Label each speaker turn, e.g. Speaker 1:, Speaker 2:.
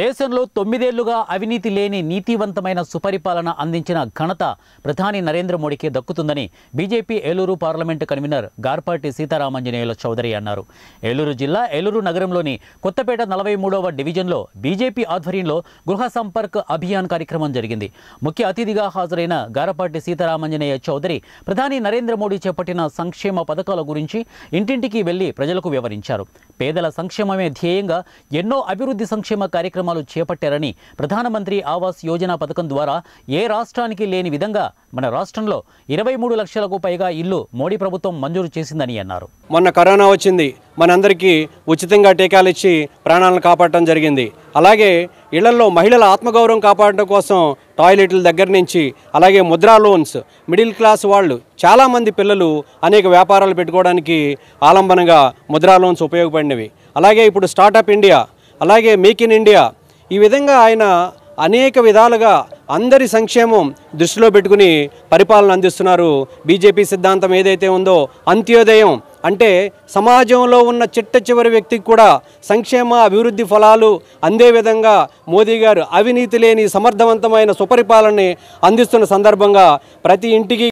Speaker 1: దేశంలో తొమ్మిదేళ్లుగా అవినీతి లేని నీతివంతమైన సుపరిపాలన అందించిన ఘనత ప్రధాని నరేంద్ర మోడీకి దక్కుతుందని BJP Eluru parliament convener Garpati సీతారామాంజనేయుల చౌదరి అన్నారు ఏలూరు జిల్లా ఏలూరు నగరంలోని కొత్తపేట నలభై మూడవ డివిజన్లో బీజేపీ ఆధ్వర్యంలో గృహ సంపర్క్ అభియాన్ కార్యక్రమం జరిగింది ముఖ్య అతిథిగా హాజరైన గారపాటి సీతారామాంజనేయ చౌదరి ప్రధాని నరేంద్ర మోడీ చేపట్టిన సంక్షేమ పథకాల గురించి ఇంటింటికి వెళ్లి ప్రజలకు వివరించారు పేదల సంక్షేమమే ధ్యేయంగా ఎన్నో అభివృద్ధి సంక్షేమ కార్యక్రమాలు కార్యక్రమాలు చేపట్టారని ప్రధానమంత్రి ఆవాస్ యోజన పథకం ద్వారా ఏ రాష్ట్రానికి లేని విధంగా మన రాష్ట్రంలో ఇరవై మూడు లక్షలకు పైగా ఇల్లు మోడీ ప్రభుత్వం మంజూరు చేసిందని అన్నారు మొన్న
Speaker 2: కరోనా వచ్చింది మనందరికీ ఉచితంగా టీకాలు ఇచ్చి ప్రాణాలను కాపాడటం జరిగింది అలాగే ఇళ్లలో మహిళల ఆత్మగౌరవం కాపాడటం కోసం టాయిలెట్ల దగ్గర నుంచి అలాగే ముద్రా లోన్స్ మిడిల్ క్లాస్ వాళ్ళు చాలామంది పిల్లలు అనేక వ్యాపారాలు పెట్టుకోవడానికి ఆలంబనగా ముద్రా లోన్స్ ఉపయోగపడినవి అలాగే ఇప్పుడు స్టార్టప్ ఇండియా అలాగే మేక్ ఇన్ ఇండియా ఈ విధంగా ఆయన అనేక విధాలుగా అందరి సంక్షేమం దృష్టిలో పెట్టుకుని పరిపాలన అందిస్తున్నారు బీజేపీ సిద్ధాంతం ఏదైతే ఉందో అంత్యోదయం అంటే సమాజంలో ఉన్న చిట్ట చివరి వ్యక్తికి కూడా సంక్షేమ అభివృద్ధి ఫలాలు అందే విధంగా మోదీ గారు అవినీతి లేని సమర్థవంతమైన సుపరిపాలనని అందిస్తున్న సందర్భంగా ప్రతి ఇంటికి